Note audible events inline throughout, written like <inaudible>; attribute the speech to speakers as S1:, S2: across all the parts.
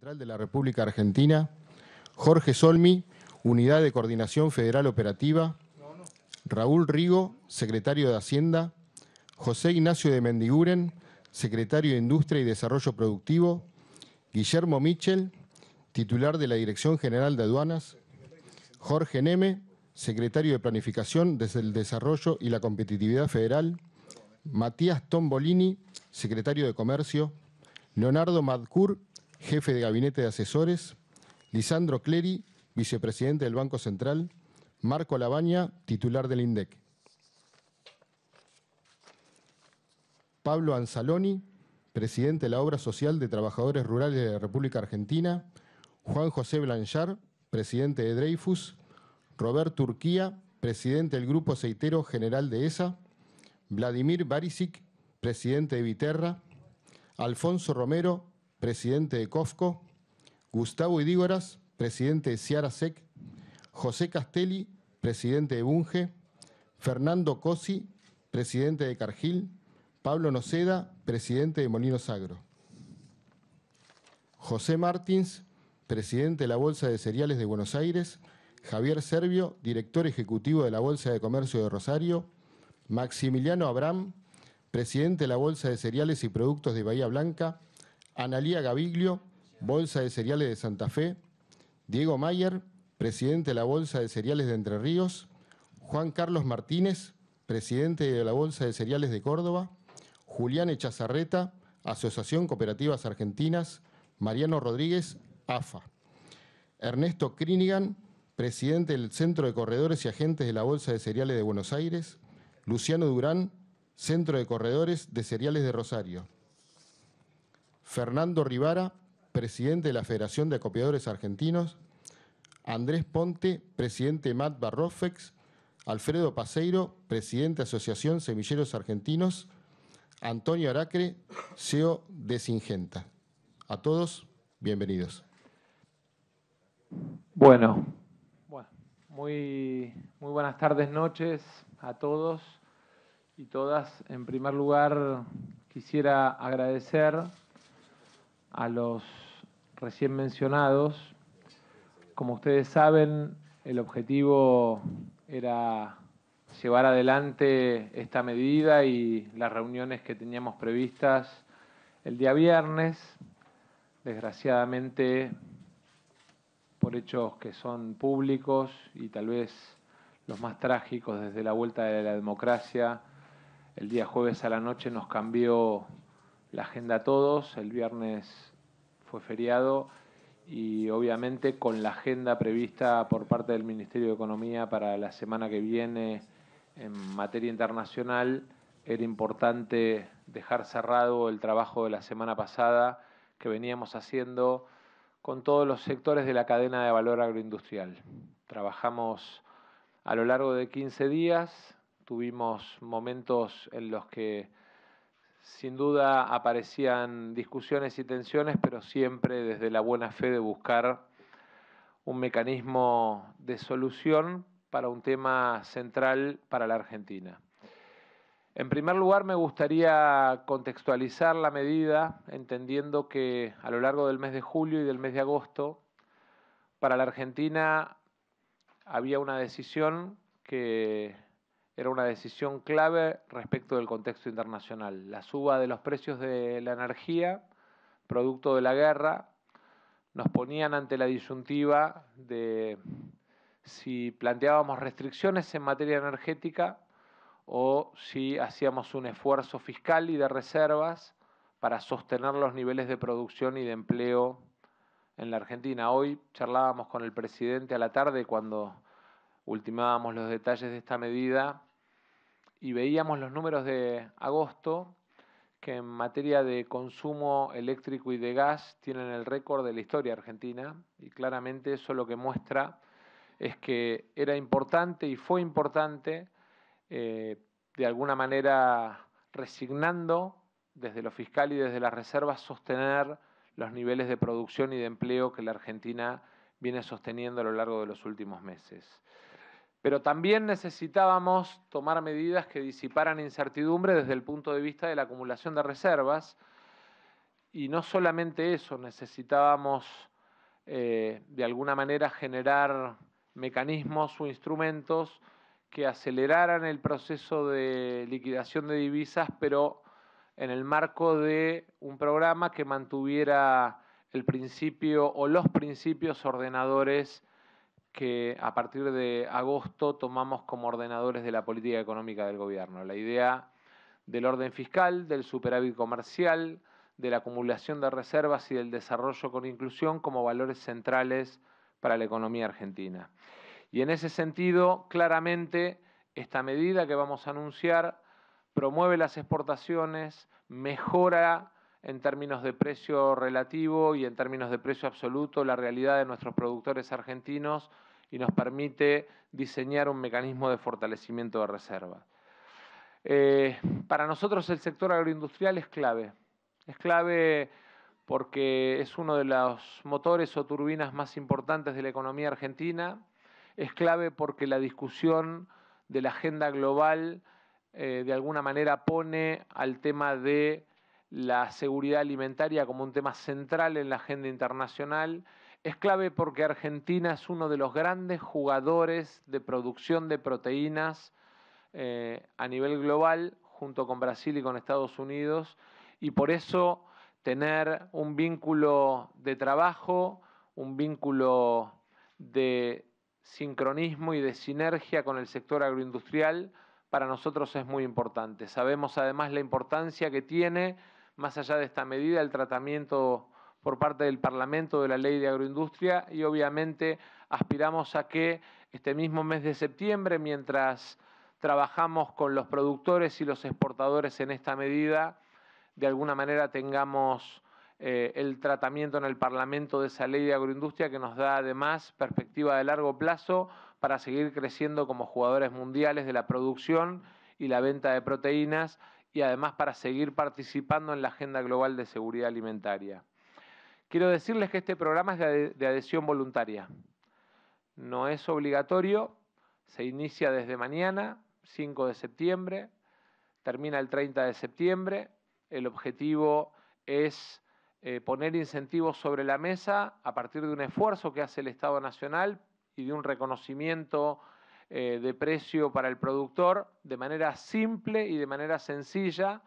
S1: de la República Argentina, Jorge Solmi, Unidad de Coordinación Federal Operativa, Raúl Rigo, Secretario de Hacienda, José Ignacio de Mendiguren, Secretario de Industria y Desarrollo Productivo, Guillermo Michel, titular de la Dirección General de Aduanas, Jorge Neme, Secretario de Planificación desde el Desarrollo y la Competitividad Federal, Matías Tombolini, Secretario de Comercio, Leonardo Madcur, jefe de gabinete de asesores, Lisandro Cleri, vicepresidente del Banco Central, Marco Labaña, titular del INDEC. Pablo Anzaloni, presidente de la Obra Social de Trabajadores Rurales de la República Argentina, Juan José Blanchard, presidente de Dreyfus, Robert Turquía, presidente del Grupo Aceitero General de ESA, Vladimir Barisic, presidente de Viterra, Alfonso Romero, presidente de COFCO, Gustavo Idígoras, presidente de Sec, José Castelli, presidente de Bunge, Fernando Cosi, presidente de Cargil, Pablo Noceda, presidente de Molinos Agro. José Martins, presidente de la Bolsa de Cereales de Buenos Aires, Javier Servio, director ejecutivo de la Bolsa de Comercio de Rosario, Maximiliano Abram, presidente de la Bolsa de Cereales y Productos de Bahía Blanca, Analía Gaviglio, Bolsa de Cereales de Santa Fe, Diego Mayer, presidente de la Bolsa de Cereales de Entre Ríos, Juan Carlos Martínez, presidente de la Bolsa de Cereales de Córdoba, Julián Echazarreta, Asociación Cooperativas Argentinas, Mariano Rodríguez, AFA. Ernesto Crinigan, presidente del Centro de Corredores y Agentes de la Bolsa de Cereales de Buenos Aires, Luciano Durán, Centro de Corredores de Cereales de Rosario. Fernando Rivara, presidente de la Federación de Acopiadores Argentinos, Andrés Ponte, presidente Matt Barrofex, Alfredo Paseiro, presidente de Asociación Semilleros Argentinos, Antonio Aracre, CEO de Singenta. A todos, bienvenidos. Bueno,
S2: muy, muy buenas tardes, noches a todos y todas. En primer lugar, quisiera agradecer a los recién mencionados. Como ustedes saben, el objetivo era llevar adelante esta medida y las reuniones que teníamos previstas el día viernes. Desgraciadamente, por hechos que son públicos y tal vez los más trágicos desde la vuelta de la democracia, el día jueves a la noche nos cambió la agenda a todos. El viernes fue feriado y obviamente con la agenda prevista por parte del Ministerio de Economía para la semana que viene en materia internacional, era importante dejar cerrado el trabajo de la semana pasada que veníamos haciendo con todos los sectores de la cadena de valor agroindustrial. Trabajamos a lo largo de 15 días, tuvimos momentos en los que sin duda aparecían discusiones y tensiones, pero siempre desde la buena fe de buscar un mecanismo de solución para un tema central para la Argentina. En primer lugar, me gustaría contextualizar la medida, entendiendo que a lo largo del mes de julio y del mes de agosto, para la Argentina había una decisión que era una decisión clave respecto del contexto internacional. La suba de los precios de la energía, producto de la guerra, nos ponían ante la disyuntiva de si planteábamos restricciones en materia energética o si hacíamos un esfuerzo fiscal y de reservas para sostener los niveles de producción y de empleo en la Argentina. Hoy charlábamos con el presidente a la tarde cuando ultimábamos los detalles de esta medida y veíamos los números de agosto, que en materia de consumo eléctrico y de gas tienen el récord de la historia argentina y claramente eso lo que muestra es que era importante y fue importante eh, de alguna manera resignando desde lo fiscal y desde las reservas sostener los niveles de producción y de empleo que la Argentina viene sosteniendo a lo largo de los últimos meses. Pero también necesitábamos tomar medidas que disiparan incertidumbre desde el punto de vista de la acumulación de reservas. Y no solamente eso, necesitábamos eh, de alguna manera generar mecanismos o instrumentos que aceleraran el proceso de liquidación de divisas, pero en el marco de un programa que mantuviera el principio o los principios ordenadores que a partir de agosto tomamos como ordenadores de la política económica del gobierno. La idea del orden fiscal, del superávit comercial, de la acumulación de reservas y del desarrollo con inclusión como valores centrales para la economía argentina. Y en ese sentido, claramente, esta medida que vamos a anunciar promueve las exportaciones, mejora en términos de precio relativo y en términos de precio absoluto la realidad de nuestros productores argentinos y nos permite diseñar un mecanismo de fortalecimiento de reservas. Eh, para nosotros el sector agroindustrial es clave. Es clave porque es uno de los motores o turbinas más importantes de la economía argentina. Es clave porque la discusión de la agenda global eh, de alguna manera pone al tema de la seguridad alimentaria como un tema central en la agenda internacional es clave porque Argentina es uno de los grandes jugadores de producción de proteínas eh, a nivel global, junto con Brasil y con Estados Unidos, y por eso tener un vínculo de trabajo, un vínculo de sincronismo y de sinergia con el sector agroindustrial para nosotros es muy importante. Sabemos además la importancia que tiene, más allá de esta medida, el tratamiento por parte del Parlamento de la Ley de Agroindustria y obviamente aspiramos a que este mismo mes de septiembre, mientras trabajamos con los productores y los exportadores en esta medida, de alguna manera tengamos eh, el tratamiento en el Parlamento de esa ley de agroindustria que nos da además perspectiva de largo plazo para seguir creciendo como jugadores mundiales de la producción y la venta de proteínas y además para seguir participando en la agenda global de seguridad alimentaria. Quiero decirles que este programa es de adhesión voluntaria. No es obligatorio, se inicia desde mañana, 5 de septiembre, termina el 30 de septiembre. El objetivo es eh, poner incentivos sobre la mesa a partir de un esfuerzo que hace el Estado Nacional y de un reconocimiento eh, de precio para el productor de manera simple y de manera sencilla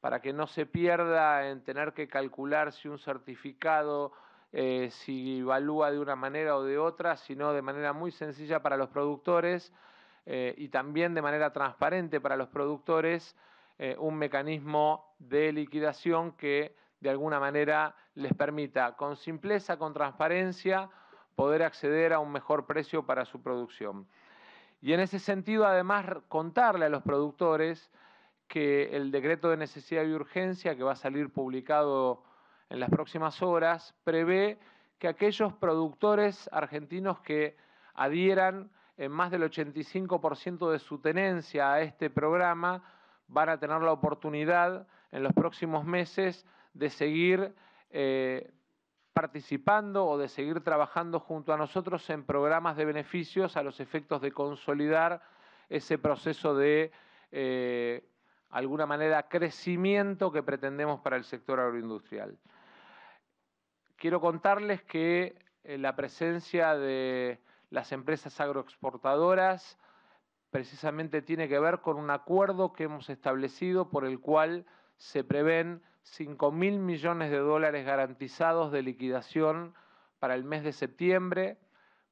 S2: para que no se pierda en tener que calcular si un certificado se eh, si evalúa de una manera o de otra, sino de manera muy sencilla para los productores eh, y también de manera transparente para los productores eh, un mecanismo de liquidación que de alguna manera les permita con simpleza, con transparencia, poder acceder a un mejor precio para su producción. Y en ese sentido, además, contarle a los productores que el decreto de necesidad y urgencia que va a salir publicado en las próximas horas prevé que aquellos productores argentinos que adhieran en más del 85% de su tenencia a este programa van a tener la oportunidad en los próximos meses de seguir eh, participando o de seguir trabajando junto a nosotros en programas de beneficios a los efectos de consolidar ese proceso de eh, alguna manera, crecimiento que pretendemos para el sector agroindustrial. Quiero contarles que eh, la presencia de las empresas agroexportadoras precisamente tiene que ver con un acuerdo que hemos establecido por el cual se prevén 5.000 mil millones de dólares garantizados de liquidación para el mes de septiembre,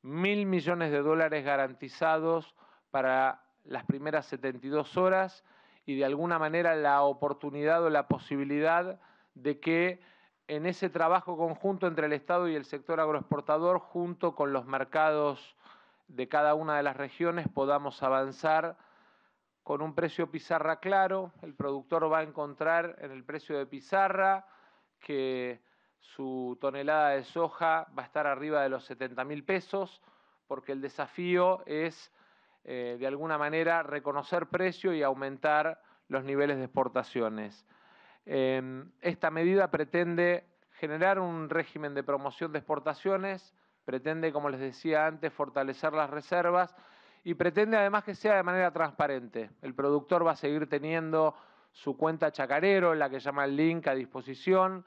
S2: mil millones de dólares garantizados para las primeras 72 horas y de alguna manera la oportunidad o la posibilidad de que en ese trabajo conjunto entre el Estado y el sector agroexportador, junto con los mercados de cada una de las regiones, podamos avanzar con un precio pizarra claro. El productor va a encontrar en el precio de pizarra que su tonelada de soja va a estar arriba de los 70 mil pesos, porque el desafío es eh, de alguna manera reconocer precio y aumentar los niveles de exportaciones. Em, esta medida pretende generar un régimen de promoción de exportaciones, pretende, como les decía antes, fortalecer las reservas y pretende además que sea de manera transparente. El productor va a seguir teniendo su cuenta chacarero, la que llama el link a disposición.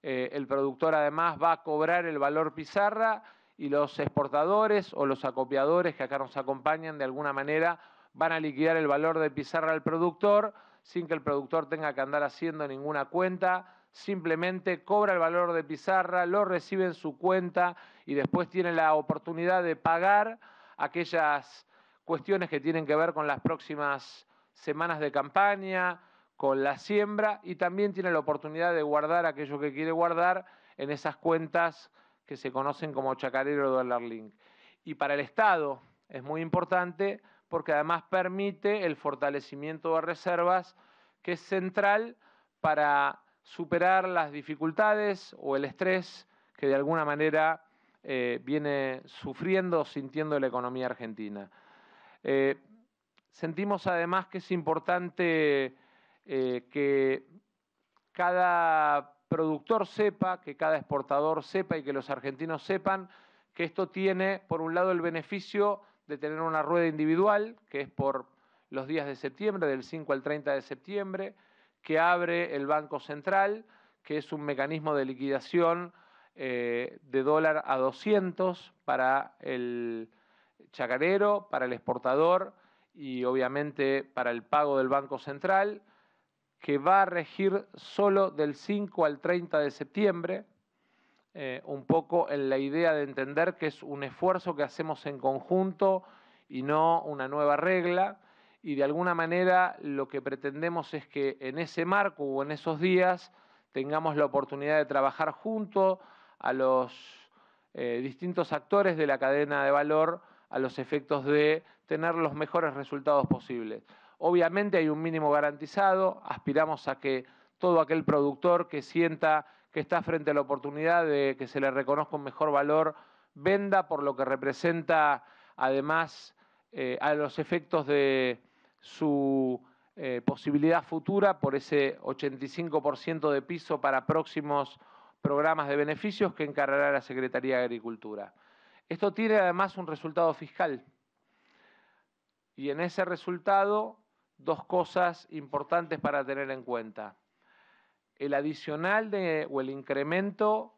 S2: Eh, el productor además va a cobrar el valor pizarra y los exportadores o los acopiadores que acá nos acompañan de alguna manera van a liquidar el valor de pizarra al productor sin que el productor tenga que andar haciendo ninguna cuenta, simplemente cobra el valor de pizarra, lo recibe en su cuenta y después tiene la oportunidad de pagar aquellas cuestiones que tienen que ver con las próximas semanas de campaña, con la siembra y también tiene la oportunidad de guardar aquello que quiere guardar en esas cuentas que se conocen como chacarero dólar link. Y para el Estado es muy importante porque además permite el fortalecimiento de reservas que es central para superar las dificultades o el estrés que de alguna manera eh, viene sufriendo o sintiendo la economía argentina. Eh, sentimos además que es importante eh, que cada productor sepa, que cada exportador sepa y que los argentinos sepan que esto tiene, por un lado, el beneficio de tener una rueda individual, que es por los días de septiembre, del 5 al 30 de septiembre, que abre el Banco Central, que es un mecanismo de liquidación eh, de dólar a 200 para el chacarero, para el exportador y obviamente para el pago del Banco Central que va a regir solo del 5 al 30 de septiembre, eh, un poco en la idea de entender que es un esfuerzo que hacemos en conjunto y no una nueva regla, y de alguna manera lo que pretendemos es que en ese marco o en esos días tengamos la oportunidad de trabajar junto a los eh, distintos actores de la cadena de valor a los efectos de tener los mejores resultados posibles. Obviamente hay un mínimo garantizado, aspiramos a que todo aquel productor que sienta que está frente a la oportunidad de que se le reconozca un mejor valor, venda por lo que representa además eh, a los efectos de su eh, posibilidad futura por ese 85% de piso para próximos programas de beneficios que encargará la Secretaría de Agricultura. Esto tiene además un resultado fiscal y en ese resultado dos cosas importantes para tener en cuenta. El adicional de, o el incremento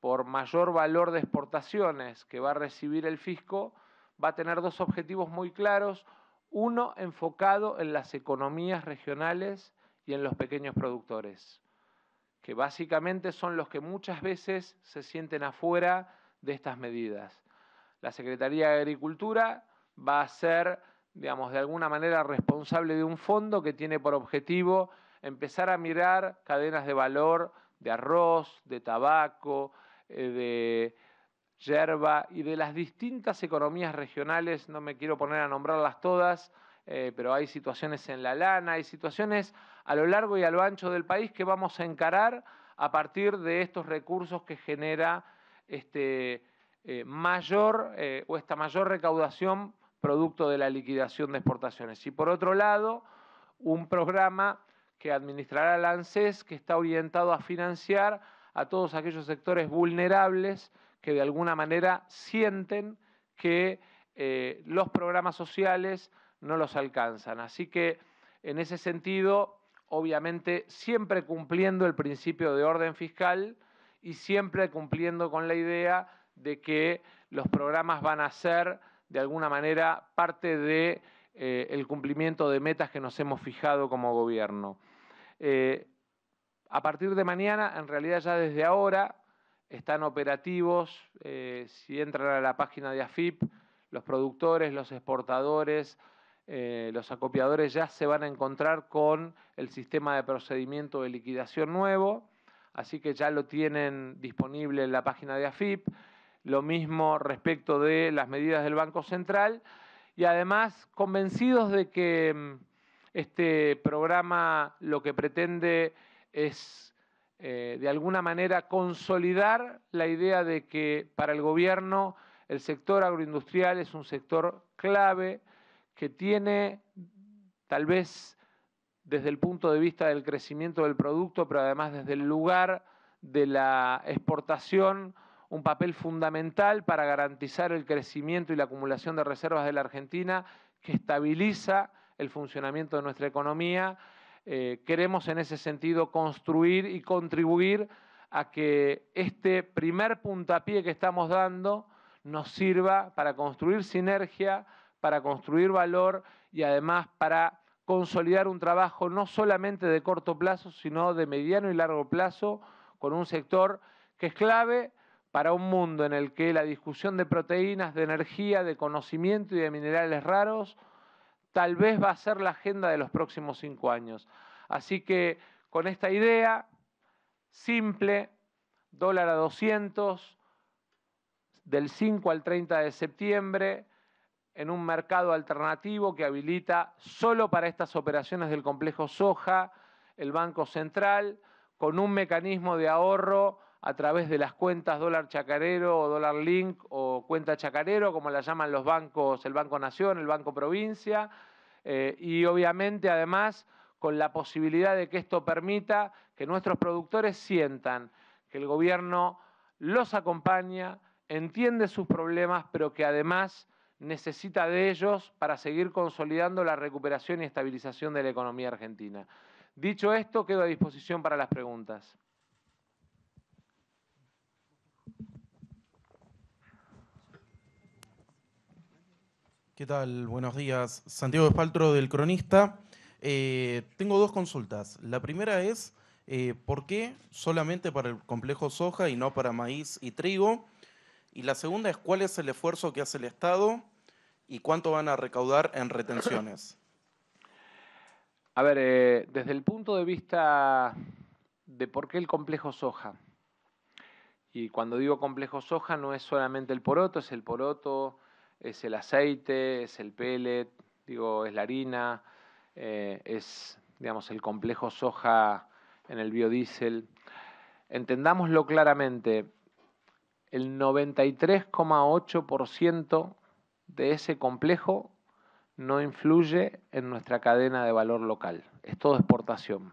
S2: por mayor valor de exportaciones que va a recibir el fisco va a tener dos objetivos muy claros. Uno enfocado en las economías regionales y en los pequeños productores, que básicamente son los que muchas veces se sienten afuera de estas medidas. La Secretaría de Agricultura va a ser digamos, de alguna manera responsable de un fondo que tiene por objetivo empezar a mirar cadenas de valor de arroz, de tabaco, eh, de yerba y de las distintas economías regionales, no me quiero poner a nombrarlas todas, eh, pero hay situaciones en la lana, hay situaciones a lo largo y a lo ancho del país que vamos a encarar a partir de estos recursos que genera este, eh, mayor o esta mayor recaudación producto de la liquidación de exportaciones. Y por otro lado, un programa que administrará la ANSES, que está orientado a financiar a todos aquellos sectores vulnerables que de alguna manera sienten que eh, los programas sociales no los alcanzan. Así que, en ese sentido, obviamente, siempre cumpliendo el principio de orden fiscal y siempre cumpliendo con la idea de que los programas van a ser de alguna manera parte de eh, el cumplimiento de metas que nos hemos fijado como gobierno. Eh, a partir de mañana, en realidad ya desde ahora, están operativos, eh, si entran a la página de AFIP, los productores, los exportadores, los acopiadores ya se van a encontrar con el sistema de procedimiento de liquidación nuevo, así que ya lo tienen disponible en la página de AFIP lo mismo respecto de las medidas del Banco Central y además convencidos de que mm, este programa lo que pretende es eh, de alguna manera consolidar la idea de que para el gobierno el sector agroindustrial es un sector clave que tiene tal vez desde el punto de vista del crecimiento del producto, pero además desde el lugar de la exportación, un papel fundamental para garantizar el crecimiento y la acumulación de reservas de la Argentina que estabiliza el funcionamiento de nuestra economía. Eh, queremos en ese sentido construir y contribuir a que este primer puntapié que estamos dando nos sirva para construir sinergia, para construir valor y además para consolidar un trabajo no solamente de corto plazo, sino de mediano y largo plazo con un sector que es clave para un mundo en el que la discusión de proteínas, de energía, de conocimiento y de minerales raros tal vez va a ser la agenda de los próximos cinco años. Así que con esta idea simple, dólar a 200, del 5 al 30 de septiembre, en un mercado alternativo que habilita solo para estas operaciones del complejo soja el Banco Central, con un mecanismo de ahorro a través de las cuentas dólar chacarero o dólar link o cuenta chacarero, como la llaman los bancos, el Banco Nación, el Banco Provincia, eh, y obviamente además con la posibilidad de que esto permita que nuestros productores sientan que el gobierno los acompaña, entiende sus problemas, pero que además necesita de ellos para seguir consolidando la recuperación y estabilización de la economía argentina. Dicho esto, quedo a disposición para las preguntas.
S1: ¿Qué tal? Buenos días. Santiago Espaltro del Cronista. Eh, tengo dos consultas. La primera es, eh, ¿por qué solamente para el complejo soja y no para maíz y trigo? Y la segunda es, ¿cuál es el esfuerzo que hace el Estado y cuánto van a recaudar en retenciones?
S2: <coughs> A ver, eh, desde el punto de vista de por qué el complejo soja, y cuando digo complejo soja no es solamente el poroto, es el poroto, es el aceite, es el pellet, digo, es la harina, eh, es, digamos, el complejo soja en el biodiesel. Entendámoslo claramente, el 93,8% de ese complejo no influye en nuestra cadena de valor local, es todo exportación.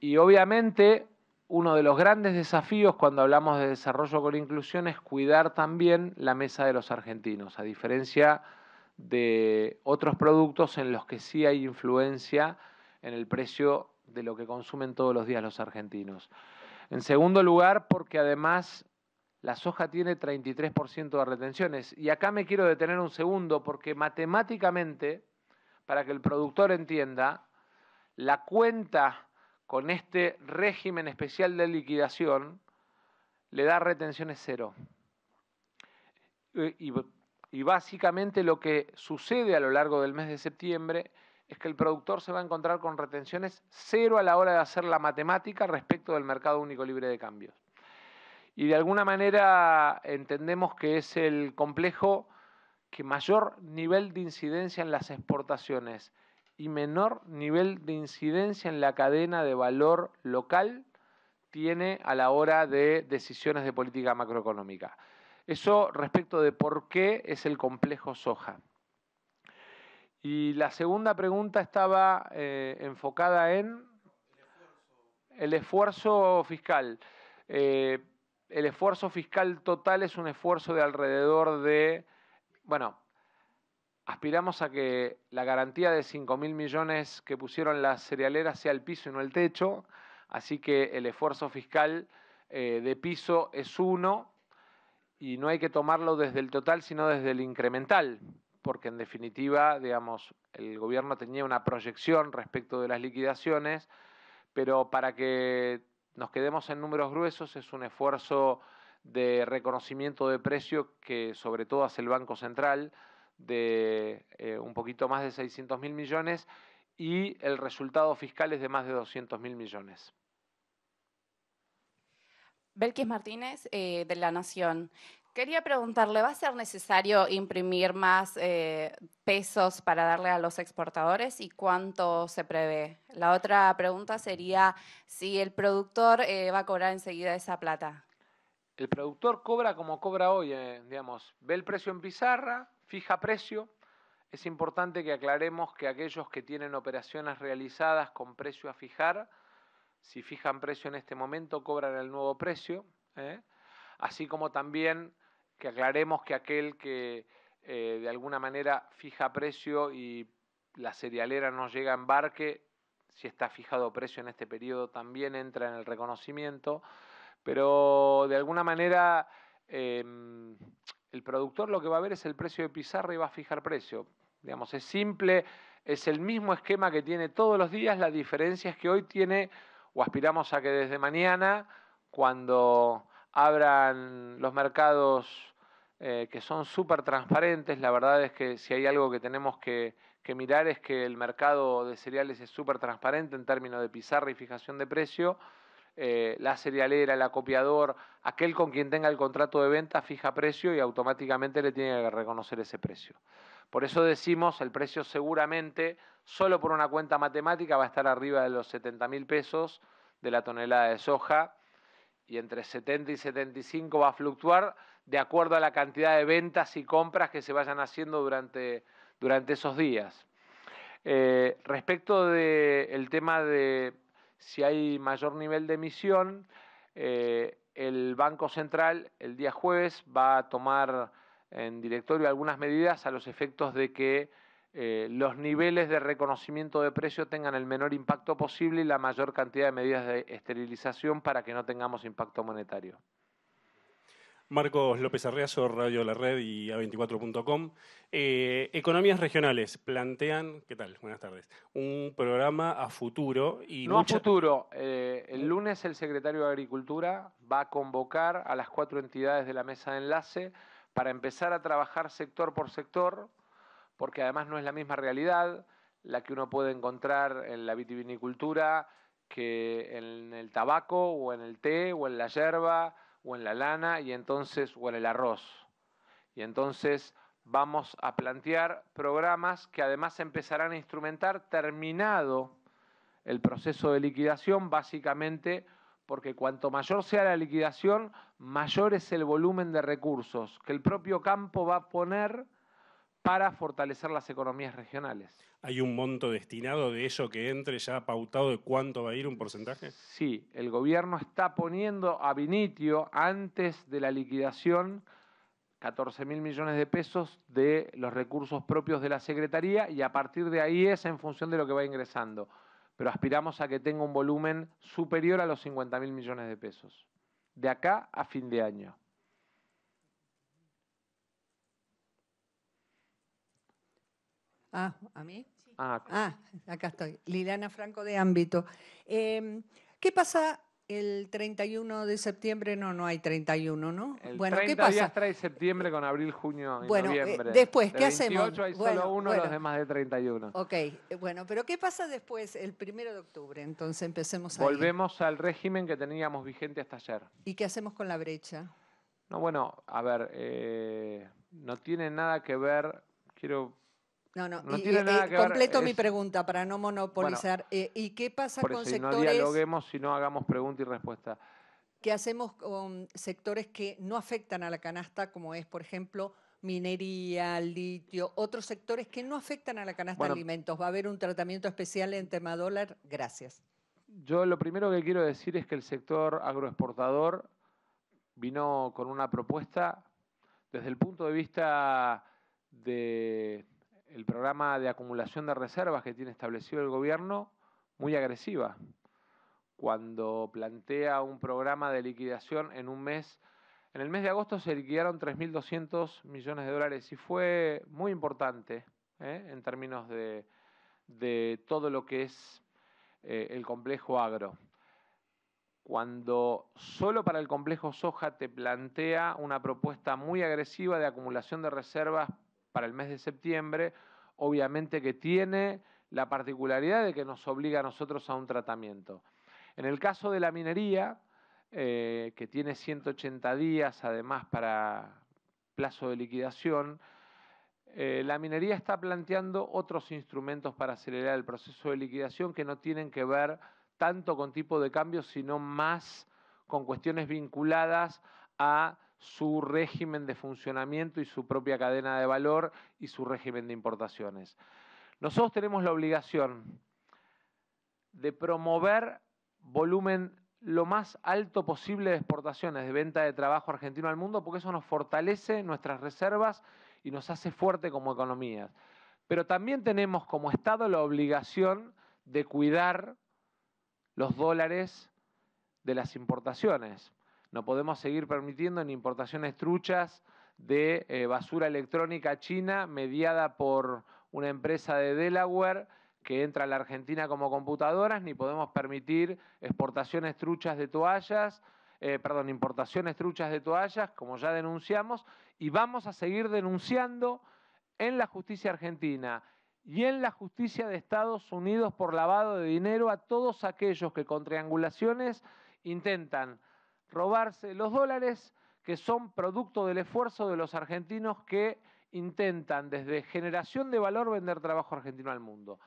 S2: Y obviamente uno de los grandes desafíos cuando hablamos de desarrollo con inclusión es cuidar también la mesa de los argentinos, a diferencia de otros productos en los que sí hay influencia en el precio de lo que consumen todos los días los argentinos. En segundo lugar, porque además la soja tiene 33% de retenciones. Y acá me quiero detener un segundo, porque matemáticamente, para que el productor entienda, la cuenta con este régimen especial de liquidación, le da retenciones cero. Y, básicamente lo que sucede a lo largo del mes de septiembre es que el productor se va a encontrar con retenciones cero a la hora de hacer la matemática respecto del mercado único libre de cambios. Y de alguna manera entendemos que es el complejo que mayor nivel de incidencia en las exportaciones y menor nivel de incidencia en la cadena de valor local tiene a la hora de decisiones de política macroeconómica. Eso respecto de por qué es el complejo soja. Y la segunda pregunta estaba eh, enfocada en el esfuerzo fiscal. Eh, el esfuerzo fiscal total es un esfuerzo de alrededor de, bueno, aspiramos a que la garantía de cinco mil millones que pusieron las cerealeras sea el piso y no el techo, así que el esfuerzo fiscal eh, de piso es uno y no hay que tomarlo desde el total, sino desde el incremental, porque en definitiva, digamos, el gobierno tenía una proyección respecto de las liquidaciones, pero para que nos quedemos en números gruesos es un esfuerzo de reconocimiento de precio que sobre todo hace el Banco Central, de eh, un poquito más de 600 mil millones y el resultado fiscal es de más de 200 mil millones.
S1: Belkis Martínez, eh, de La Nación. Quería preguntarle, ¿va a ser necesario imprimir más eh, pesos para darle a los exportadores y cuánto se prevé? La otra pregunta sería si el productor va a cobrar enseguida esa plata.
S2: El productor cobra como cobra hoy, digamos, ve el precio en pizarra, fija precio. Es importante que aclaremos que aquellos que tienen operaciones realizadas con precio a fijar, si fijan precio en este momento, cobran el nuevo precio. ¿eh? Así como también que aclaremos que aquel que eh, de alguna manera fija precio y la cerealera no llega a embarque, si está fijado precio en este periodo también entra en el reconocimiento, pero de alguna manera em, el productor lo que va a ver es el precio de pizarra y va a fijar precio. Digamos, es simple, es el mismo esquema que tiene todos los días, la diferencia es que hoy tiene o aspiramos a que desde mañana, cuando abran los mercados eh, que son súper transparentes, la verdad es que si hay algo que tenemos que, que mirar es que el mercado de cereales es súper transparente en términos de pizarra y fijación de precio, eh, la cerealera, el acopiador, aquel con quien tenga el contrato de venta fija precio y automáticamente le tiene que reconocer ese precio. Por eso decimos, el precio seguramente, solo por una cuenta matemática, va a estar arriba de los 70 mil pesos de la tonelada de soja y entre 70 y 75 va a fluctuar de acuerdo a la cantidad de ventas y compras que se vayan haciendo durante, durante esos días. Eh, respecto del tema de si hay mayor nivel de emisión, eh, el Banco Central el día jueves va a tomar en directorio algunas medidas a los efectos de que eh, los niveles de reconocimiento de precio tengan el menor impacto posible y la mayor cantidad de medidas de esterilización para que no tengamos impacto monetario.
S1: Marcos López Arreazo, Radio La Red y A24.com. Eh, economías regionales plantean, ¿qué tal? Buenas tardes. Un programa a futuro y no a futuro. Eh, el lunes
S2: el secretario de Agricultura va a convocar a las cuatro entidades de la mesa de enlace para empezar a trabajar sector por sector, porque además no es la misma realidad la que uno puede encontrar en la vitivinicultura que en el tabaco o en el té o en la yerba o en la lana y entonces o en el arroz. Y entonces vamos a plantear programas que además empezarán a instrumentar terminado el proceso de liquidación, básicamente porque cuanto mayor sea la liquidación, mayor es el volumen de recursos que el propio campo va a poner para fortalecer las economías regionales. ¿Hay un monto destinado de eso que entre ya pautado de cuánto va a ir un porcentaje? Sí, el gobierno está poniendo a Vinitio antes de la liquidación 14 mil millones de pesos de los recursos propios de la Secretaría y a partir de ahí es en función de lo que va ingresando. Pero aspiramos a que tenga un volumen superior a los 50 mil millones de pesos, de acá a fin de año.
S1: Ah, ¿a mí? Ah, ah acá estoy. Liliana Franco de Ámbito. Em, ¿Qué pasa el 31 de septiembre? No, no hay 31, ¿no? El bueno, ¿qué pasa? días
S2: trae septiembre con abril, junio y bueno, eh, noviembre. después, ¿qué 28 hacemos? hay solo uno, los demás de 31.
S1: Ok, eh, bueno, pero ¿qué pasa después, el 1 de octubre? Entonces empecemos a.
S2: Volvemos al régimen que teníamos vigente hasta ayer.
S1: ¿Y qué hacemos con la brecha?
S2: No, bueno, a ver, eh, no tiene nada que ver, quiero
S1: no, no, eh, completo mi pregunta para no monopolizar. Eh, ¿Y qué pasa con sectores? No dialoguemos,
S2: si no hagamos pregunta y respuesta.
S1: ¿Qué hacemos con sectores que no afectan a la canasta, como es, por ejemplo, minería, litio, otros sectores que no afectan a la canasta de alimentos? ¿Va a haber un tratamiento especial en tema dólar? Gracias.
S2: Yo lo primero que quiero decir es que el sector agroexportador vino con una propuesta desde el punto de vista de el programa de acumulación de reservas que tiene establecido el gobierno muy agresiva. Cuando plantea un programa de liquidación en un mes, en el mes de agosto se liquidaron 3.200 millones de dólares y fue muy importante ¿eh? en términos de, todo lo que es eh, el complejo agro. Cuando solo para el complejo soja te plantea una propuesta muy agresiva de acumulación de reservas para el mes de septiembre, obviamente que tiene la particularidad de que nos obliga a nosotros a un tratamiento. En el caso de la minería, eh, que tiene 180 días además para plazo de liquidación, eh, la minería está planteando otros instrumentos para acelerar el proceso de liquidación que no tienen que ver tanto con tipo de cambio, sino más con cuestiones vinculadas a su régimen de funcionamiento y su propia cadena de valor y su régimen de importaciones. Nosotros tenemos la obligación de promover volumen lo más alto posible de exportaciones, de venta de trabajo argentino al mundo, porque eso nos fortalece nuestras reservas y nos hace fuerte como economía. Pero también tenemos como Estado la obligación de cuidar los dólares de las importaciones. No podemos seguir permitiendo ni importaciones truchas de eh, basura electrónica china mediada por una empresa de Delaware que entra a la Argentina como computadoras, ni podemos permitir exportaciones truchas de toallas, eh, perdón, importaciones truchas de toallas, como ya denunciamos, y vamos a seguir denunciando en la justicia argentina y en la justicia de Estados Unidos por lavado de dinero a todos aquellos que con triangulaciones intentan robarse los dólares que son producto del esfuerzo de los argentinos que intentan desde generación de valor vender trabajo argentino al mundo.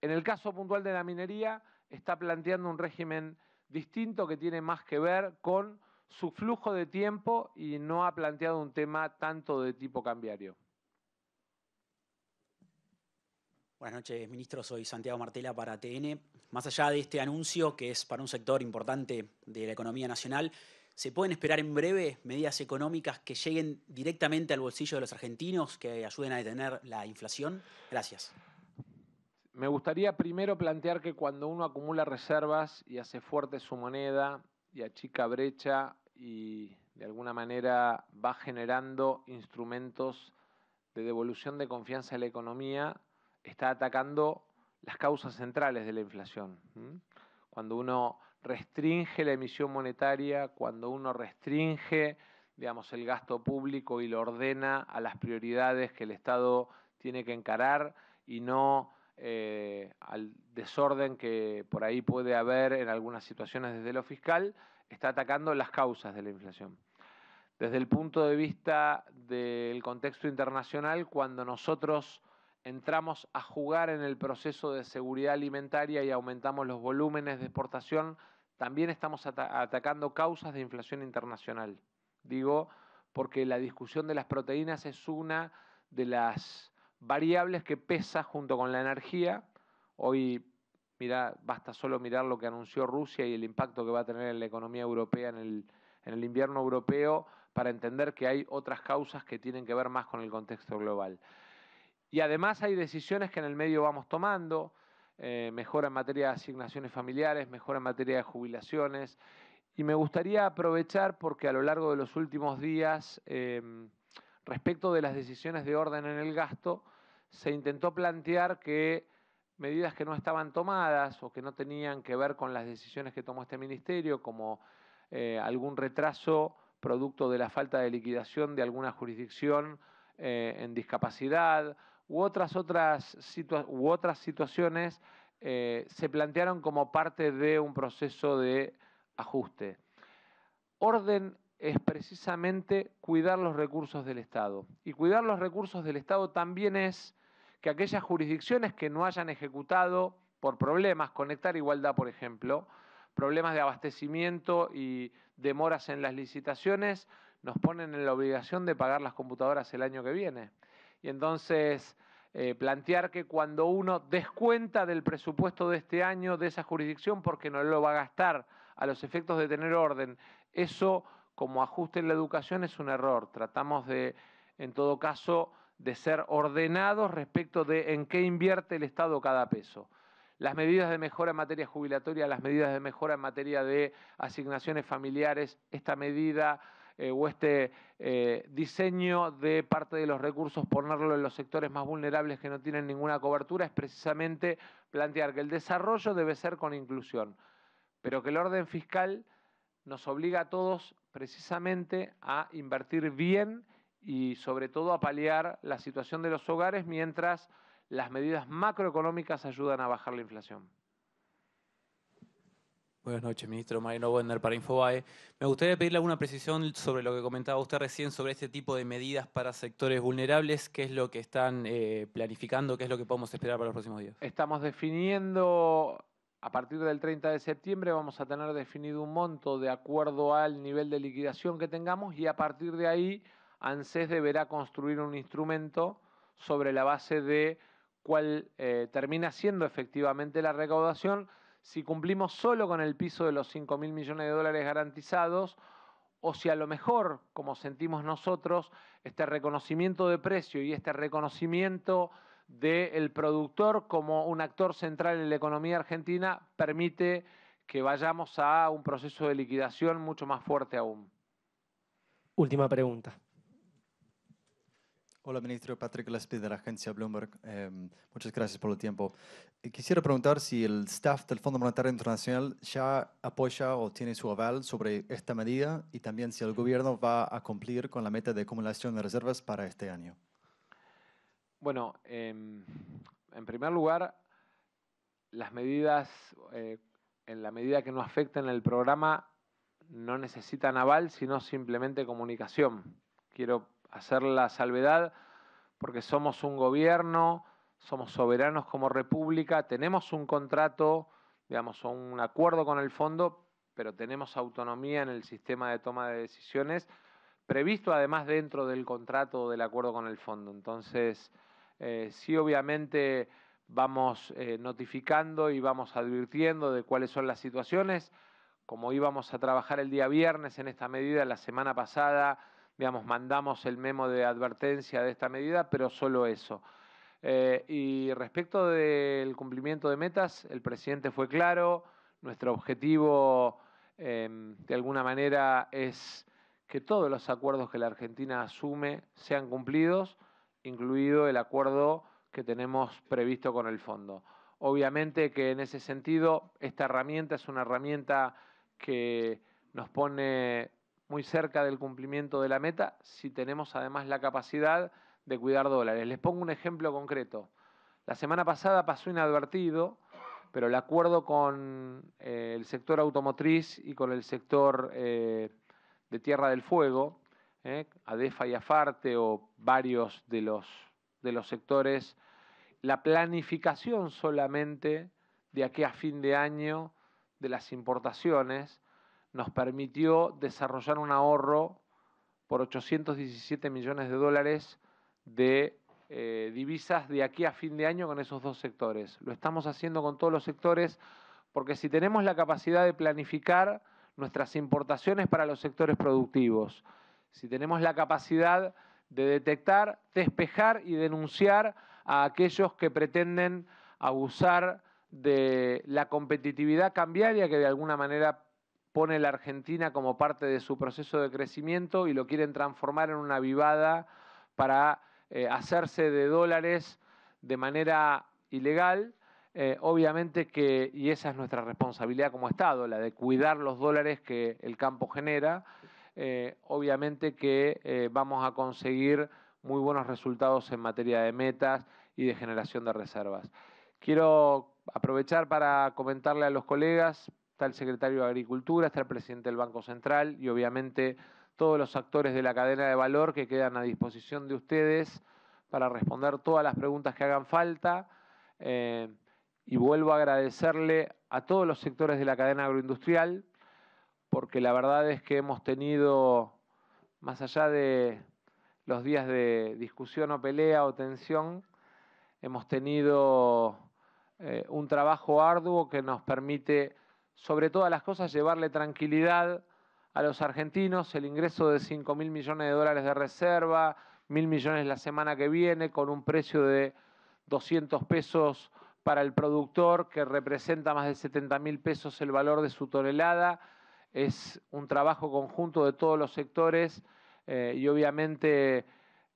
S2: En el caso puntual de la minería, está planteando un régimen distinto que tiene más que ver con su flujo de tiempo y no ha planteado un tema
S1: tanto de tipo cambiario. Buenas noches, ministro. Soy Santiago Martela para TN. Más allá de este anuncio, que es para un sector importante de la economía nacional, ¿se pueden esperar en breve medidas económicas que lleguen directamente al bolsillo de los argentinos, que ayuden a detener la inflación? Gracias.
S2: Me gustaría primero plantear que cuando uno acumula reservas y hace fuerte su moneda y achica brecha y de alguna manera va generando instrumentos de devolución de confianza a la economía, está atacando las causas centrales de la inflación. Cuando uno restringe la emisión monetaria, cuando uno restringe digamos, el gasto público y lo ordena a las prioridades que el Estado tiene que encarar y no eh, al desorden que por ahí puede haber en algunas situaciones desde lo fiscal, está atacando las causas de la inflación. Desde el punto de vista del contexto internacional, cuando nosotros entramos a jugar en el proceso de seguridad alimentaria y aumentamos los volúmenes de exportación, también estamos atacando causas de inflación internacional. Digo, porque la discusión de las proteínas es una de las variables que pesa junto con la energía. Hoy mira, basta solo mirar lo que anunció Rusia y el impacto que va a tener en la economía europea en el invierno europeo para entender que hay otras causas que tienen que ver más con el contexto global. Y además hay decisiones que en el medio vamos tomando, eh, mejora en materia de asignaciones familiares, mejora en materia de jubilaciones. Y me gustaría aprovechar porque a lo largo de los últimos días, em, respecto de las decisiones de orden en el gasto, se intentó plantear que medidas que no estaban tomadas o que no tenían que ver con las decisiones que tomó este ministerio, como eh, algún retraso producto de la falta de liquidación de alguna jurisdicción eh, en discapacidad u otras, otras u otras situaciones eh, se plantearon como parte de un proceso de ajuste. Orden es precisamente cuidar los recursos del Estado. Y cuidar los recursos del Estado también es que aquellas jurisdicciones que no hayan ejecutado por problemas, conectar igualdad, por ejemplo, problemas de abastecimiento y demoras en las licitaciones, nos ponen en la obligación de pagar las computadoras el año que viene y entonces eh, plantear que cuando uno descuenta del presupuesto de este año de esa jurisdicción porque no lo va a gastar a los efectos de tener orden, eso como ajuste en la educación es un error. Tratamos de, en todo caso, de ser ordenados respecto de en qué invierte el Estado cada peso. Las medidas de mejora en materia jubilatoria, las medidas de mejora en materia de asignaciones familiares, esta medida eh, o este eh, diseño de parte de los recursos, ponerlo en los sectores más vulnerables que no tienen ninguna cobertura, es precisamente plantear que el desarrollo debe ser con inclusión, pero que el orden fiscal nos obliga a todos precisamente a invertir bien y sobre todo a paliar la situación de los hogares mientras las medidas macroeconómicas ayudan a bajar la inflación. Buenas noches, ministro Marino Wender para Infobae. Me gustaría pedirle alguna precisión sobre lo que comentaba usted recién sobre este tipo de medidas para sectores vulnerables. ¿Qué es lo que están eh, planificando? ¿Qué es lo que podemos esperar para los próximos días? Estamos definiendo, a partir del 30 de septiembre, vamos a tener definido un monto de acuerdo al nivel de liquidación que tengamos y a partir de ahí ANSES deberá construir un instrumento sobre la base de cuál eh, termina siendo efectivamente la recaudación si cumplimos solo con el piso de los cinco mil millones de dólares garantizados o si a lo mejor, como sentimos nosotros, este reconocimiento de precio y este reconocimiento del productor como un actor central en la economía argentina permite que vayamos a un proceso de liquidación mucho más fuerte aún.
S1: Última pregunta. Hola, ministro Patrick Gillespie de la agencia Bloomberg. Em, muchas gracias por el tiempo. Eh, quisiera preguntar si el staff del Fondo Monetario Internacional ya apoya o tiene su aval sobre esta medida y también si el gobierno va a cumplir con la meta de acumulación de reservas para este año.
S2: Bueno, em, en primer lugar, las medidas, eh, en la medida que no afecten el programa, no necesitan aval, sino simplemente comunicación. Quiero hacer la salvedad porque somos un gobierno, somos soberanos como república, tenemos un contrato, digamos, un acuerdo con el fondo, pero tenemos autonomía en el sistema de toma de decisiones, previsto además dentro del contrato del acuerdo con el fondo. Entonces, eh, sí, obviamente vamos eh, notificando y vamos advirtiendo de cuáles son las situaciones. Como íbamos a trabajar el día viernes en esta medida, la semana pasada, digamos, mandamos el memo de advertencia de esta medida, pero solo eso. Eh, y respecto del cumplimiento de metas, el presidente fue claro, nuestro objetivo em, de alguna manera es que todos los acuerdos que la Argentina asume sean cumplidos, incluido el acuerdo que tenemos previsto con el fondo. Obviamente que en ese sentido esta herramienta es una herramienta que nos pone muy cerca del cumplimiento de la meta si tenemos además la capacidad de cuidar dólares. Les pongo un ejemplo concreto. La semana pasada pasó inadvertido, pero el acuerdo con eh, el sector automotriz y con el sector eh, de Tierra del Fuego, eh, ADEFA y AFARTE o varios de los, de los sectores, la planificación solamente de aquí a fin de año de las importaciones nos permitió desarrollar un ahorro por 817 millones de dólares de eh, divisas de aquí a fin de año con esos dos sectores. Lo estamos haciendo con todos los sectores porque si tenemos la capacidad de planificar nuestras importaciones para los sectores productivos, si tenemos la capacidad de detectar, despejar y denunciar a aquellos que pretenden abusar de la competitividad cambiaria que de alguna manera pone la Argentina como parte de su proceso de crecimiento y lo quieren transformar en una vivada para eh, hacerse de dólares de manera ilegal. Eh, obviamente que, y esa es nuestra responsabilidad como Estado, la de cuidar los dólares que el campo genera, eh, obviamente que vamos a conseguir muy buenos resultados en materia de metas y de generación de reservas. Quiero aprovechar para comentarle a los colegas está el secretario de Agricultura, está el presidente del Banco Central y obviamente todos los actores de la cadena de valor que quedan a disposición de ustedes para responder todas las preguntas que hagan falta. Eh, y vuelvo a agradecerle a todos los sectores de la cadena agroindustrial, porque la verdad es que hemos tenido, más allá de los días de discusión o pelea o tensión, hemos tenido eh, un trabajo arduo que nos permite sobre todas las cosas, llevarle tranquilidad a los argentinos, el ingreso de cinco mil millones de dólares de reserva, mil millones la semana que viene, con un precio de 200 pesos para el productor, que representa más de 70 mil pesos el valor de su tonelada. Es un trabajo conjunto de todos los sectores eh, y obviamente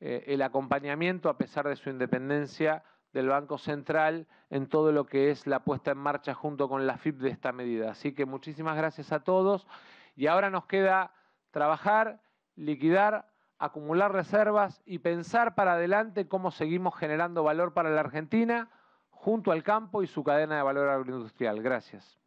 S2: eh, el acompañamiento, a pesar de su independencia, del Banco Central en todo lo que es la puesta en marcha junto con la FIP de esta medida. Así que muchísimas gracias a todos y ahora nos queda trabajar, liquidar, acumular reservas y pensar para adelante cómo seguimos generando valor para la Argentina junto al campo y su cadena de valor agroindustrial. Gracias.